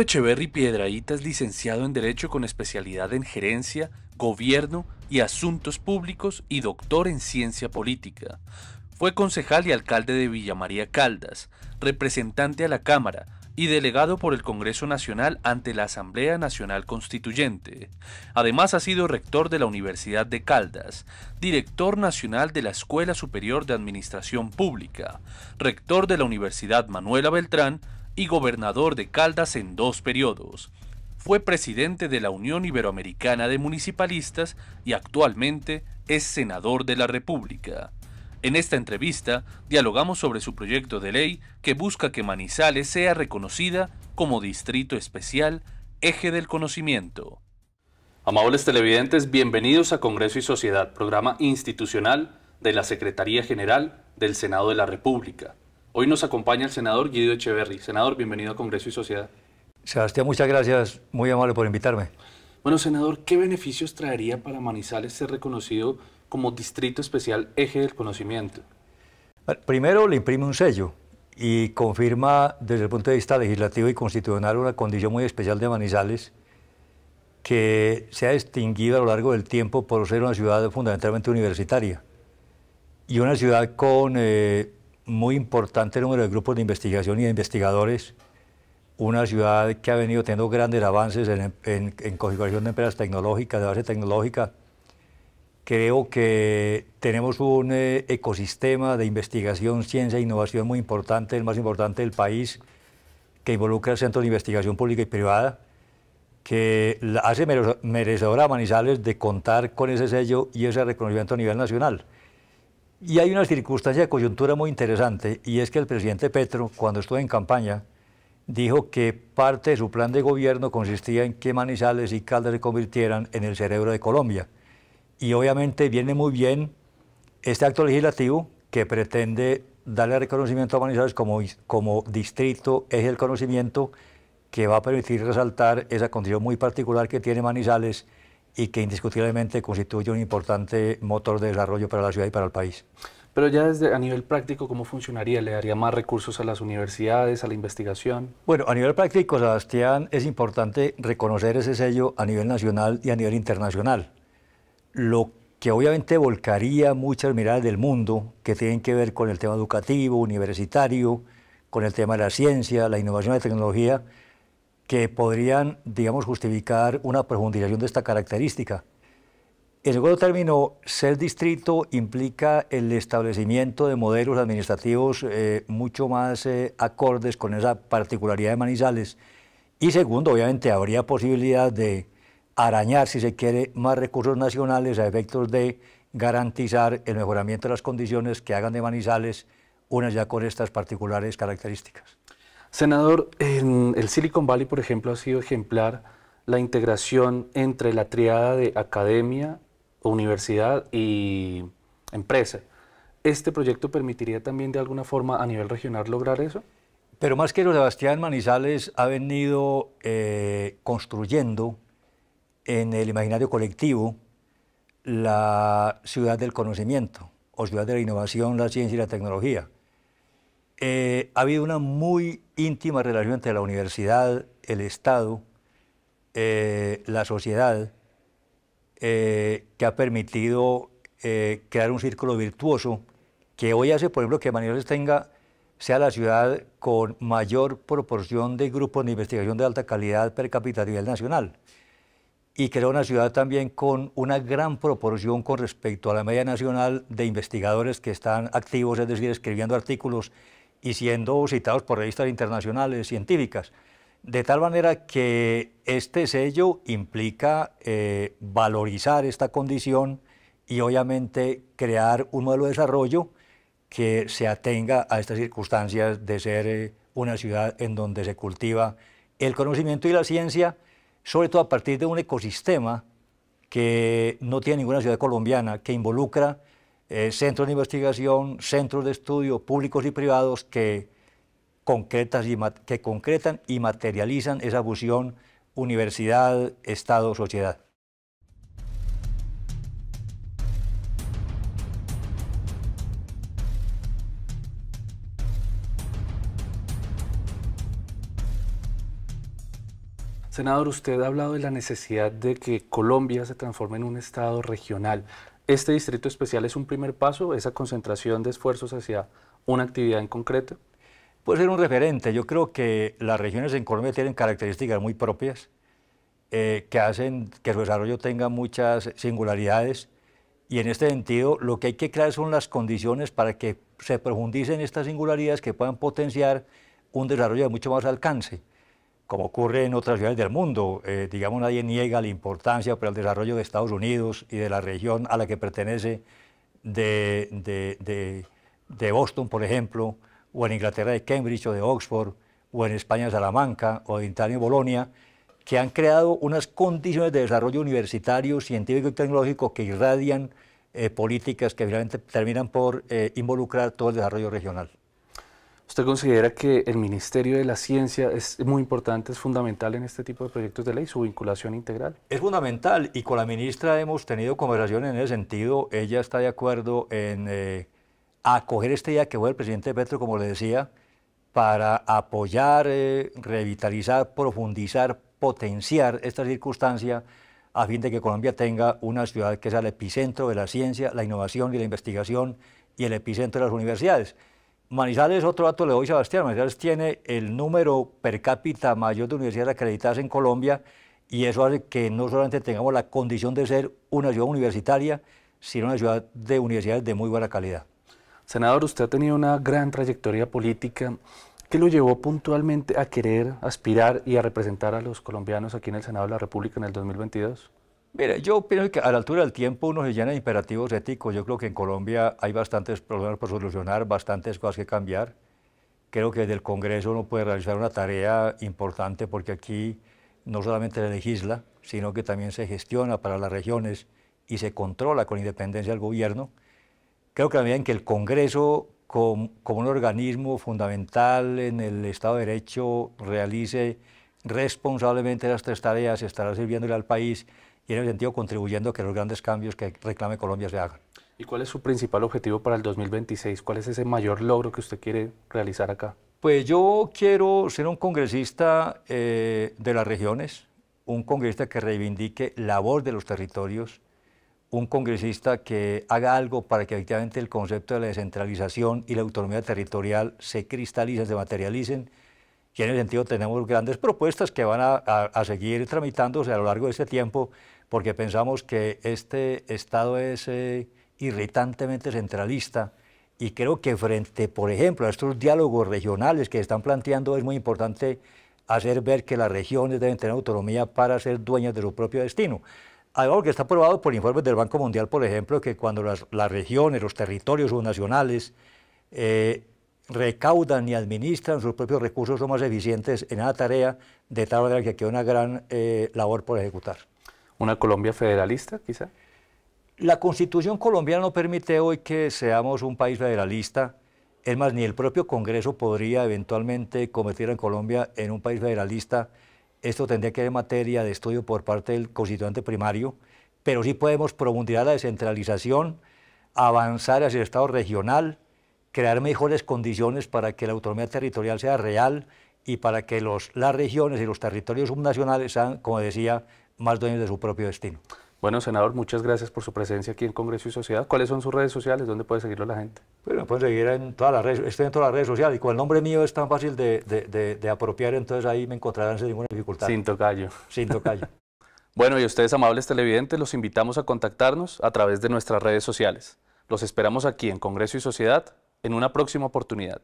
Echeverry Piedraíta es licenciado en Derecho con especialidad en Gerencia, Gobierno y Asuntos Públicos y doctor en Ciencia Política. Fue concejal y alcalde de Villa María Caldas, representante a la Cámara y delegado por el Congreso Nacional ante la Asamblea Nacional Constituyente. Además ha sido rector de la Universidad de Caldas, director nacional de la Escuela Superior de Administración Pública, rector de la Universidad Manuela Beltrán, y gobernador de Caldas en dos periodos. Fue presidente de la Unión Iberoamericana de Municipalistas y actualmente es senador de la República. En esta entrevista dialogamos sobre su proyecto de ley que busca que Manizales sea reconocida como Distrito Especial Eje del Conocimiento. Amables televidentes, bienvenidos a Congreso y Sociedad, programa institucional de la Secretaría General del Senado de la República. Hoy nos acompaña el senador Guido Echeverry. Senador, bienvenido a Congreso y Sociedad. Sebastián, muchas gracias. Muy amable por invitarme. Bueno, senador, ¿qué beneficios traería para Manizales ser reconocido como Distrito Especial Eje del Conocimiento? Primero, le imprime un sello y confirma desde el punto de vista legislativo y constitucional una condición muy especial de Manizales que se ha extinguido a lo largo del tiempo por ser una ciudad fundamentalmente universitaria y una ciudad con eh, muy importante número de grupos de investigación y de investigadores, una ciudad que ha venido teniendo grandes avances en, configuración de empresas tecnológicas, de base tecnológica. Creo que tenemos un eh, ecosistema de investigación, ciencia e innovación muy importante, el más importante del país, que involucra centros de investigación pública y privada, que hace merecedora a Manizales de contar con ese sello y ese reconocimiento a nivel nacional. Y hay una circunstancia de coyuntura muy interesante, y es que el presidente Petro, cuando estuvo en campaña, dijo que parte de su plan de gobierno consistía en que Manizales y Caldas se convirtieran en el cerebro de Colombia. Y obviamente viene muy bien este acto legislativo que pretende darle reconocimiento a Manizales como, como distrito, es el conocimiento que va a permitir resaltar esa condición muy particular que tiene Manizales y que indiscutiblemente constituye un importante motor de desarrollo para la ciudad y para el país. Pero ya desde a nivel práctico, ¿cómo funcionaría? ¿Le daría más recursos a las universidades, a la investigación? Bueno, a nivel práctico, Sebastián, es importante reconocer ese sello a nivel nacional y a nivel internacional. Lo que obviamente volcaría muchas miradas del mundo que tienen que ver con el tema educativo, universitario, con el tema de la ciencia, la innovación de tecnología, que podrían, digamos, justificar una profundización de esta característica. En segundo término, ser distrito implica el establecimiento de modelos administrativos eh, mucho más eh, acordes con esa particularidad de Manizales. Y segundo, obviamente, habría posibilidad de arañar, si se quiere, más recursos nacionales a efectos de garantizar el mejoramiento de las condiciones que hagan de Manizales unas ya con estas particulares características. Senador, en el Silicon Valley, por ejemplo, ha sido ejemplar la integración entre la triada de academia, universidad y empresa. ¿Este proyecto permitiría también de alguna forma a nivel regional lograr eso? Pero más que lo Sebastián Manizales ha venido eh, construyendo en el imaginario colectivo la ciudad del conocimiento o ciudad de la innovación, la ciencia y la tecnología. Eh, ha habido una muy íntima relación entre la universidad, el Estado, eh, la sociedad, eh, que ha permitido crear un círculo virtuoso que hoy hace, por ejemplo, que Manizales tenga, sea la ciudad con mayor proporción de grupos de investigación de alta calidad per cápita a nivel nacional y que era una ciudad también con una gran proporción con respecto a la media nacional de investigadores que están activos, es decir, escribiendo artículos y siendo citados por revistas internacionales científicas. De tal manera que este sello implica eh, valorizar esta condición y obviamente crear un modelo de desarrollo que se atenga a estas circunstancias de ser eh, una ciudad en donde se cultiva el conocimiento y la ciencia, sobre todo a partir de un ecosistema que no tiene ninguna ciudad colombiana, que involucra eh, centros de investigación, centros de estudio públicos y privados que, que concretan y materializan esa fusión universidad, Estado, sociedad. Senador, usted ha hablado de la necesidad de que Colombia se transforme en un Estado regional. Este distrito especial es un primer paso, esa concentración de esfuerzos hacia una actividad en concreto. Puede ser un referente. Yo creo que las regiones en Colombia tienen características muy propias eh, que hacen que su desarrollo tenga muchas singularidades. Y en este sentido, lo que hay que crear son las condiciones para que se profundicen estas singularidades que puedan potenciar un desarrollo de mucho más alcance como ocurre en otras ciudades del mundo. Eh, digamos, nadie niega la importancia para el desarrollo de Estados Unidos y de la región a la que pertenece, de, Boston, por ejemplo, o en Inglaterra de Cambridge o de Oxford, o en España de Salamanca, o de Italia y Bolonia, que han creado unas condiciones de desarrollo universitario, científico y tecnológico que irradian eh, políticas que finalmente terminan por eh, involucrar todo el desarrollo regional. ¿Usted considera que el Ministerio de la Ciencia es muy importante, es fundamental en este tipo de proyectos de ley, su vinculación integral? Es fundamental y con la ministra hemos tenido conversaciones en ese sentido. Ella está de acuerdo en eh, acoger este día que fue el presidente Petro, como le decía, para apoyar, eh, revitalizar, profundizar, potenciar esta circunstancia a fin de que Colombia tenga una ciudad que sea el epicentro de la ciencia, la innovación y la investigación y el epicentro de las universidades. Manizales, otro dato le doy, Sebastián, Manizales tiene el número per cápita mayor de universidades acreditadas en Colombia y eso hace que no solamente tengamos la condición de ser una ciudad universitaria, sino una ciudad de universidades de muy buena calidad. Senador, usted ha tenido una gran trayectoria política. que lo llevó puntualmente a querer aspirar y a representar a los colombianos aquí en el Senado de la República en el 2022? Mira, yo pienso que a la altura del tiempo uno se llena de imperativos éticos. Yo creo que en Colombia hay bastantes problemas por solucionar, bastantes cosas que cambiar. Creo que desde el Congreso uno puede realizar una tarea importante porque aquí no solamente se legisla, sino que también se gestiona para las regiones y se controla con independencia del gobierno. Creo que también que el Congreso, como, como un organismo fundamental en el Estado de Derecho, realice responsablemente las tres tareas, estará sirviéndole al país y en el sentido contribuyendo a que los grandes cambios que reclame Colombia se hagan. ¿Y cuál es su principal objetivo para el 2026? ¿Cuál es ese mayor logro que usted quiere realizar acá? Pues yo quiero ser un congresista eh, de las regiones, un congresista que reivindique la voz de los territorios, un congresista que haga algo para que efectivamente el concepto de la descentralización y la autonomía territorial se cristalicen, se materialicen. Y en el sentido tenemos grandes propuestas que van a, a seguir tramitándose a lo largo de este tiempo porque pensamos que este Estado es eh, irritantemente centralista y creo que frente, por ejemplo, a estos diálogos regionales que están planteando es muy importante hacer ver que las regiones deben tener autonomía para ser dueñas de su propio destino. Algo que está probado por informes del Banco Mundial, por ejemplo, que cuando las, regiones, los territorios subnacionales eh, recaudan y administran sus propios recursos son más eficientes en la tarea, de tal manera que queda una gran eh, labor por ejecutar. ¿Una Colombia federalista, quizá? La constitución colombiana no permite hoy que seamos un país federalista. Es más, ni el propio Congreso podría eventualmente convertir a Colombia en un país federalista. Esto tendría que ser materia de estudio por parte del constituyente primario, pero sí podemos profundizar la descentralización, avanzar hacia el Estado regional, crear mejores condiciones para que la autonomía territorial sea real y para que las regiones y los territorios subnacionales sean, como decía, más dueños de su propio destino. Bueno, senador, muchas gracias por su presencia aquí en Congreso y Sociedad. ¿Cuáles son sus redes sociales? ¿Dónde puede seguirlo la gente? Bueno, me pueden seguir en todas las redes, estoy en todas las redes sociales y con el nombre mío es tan fácil de, apropiar, entonces ahí me encontrarán sin ninguna dificultad. Sin tocayo. Sin tocayo. bueno, y ustedes, amables televidentes, los invitamos a contactarnos a través de nuestras redes sociales. Los esperamos aquí en Congreso y Sociedad en una próxima oportunidad.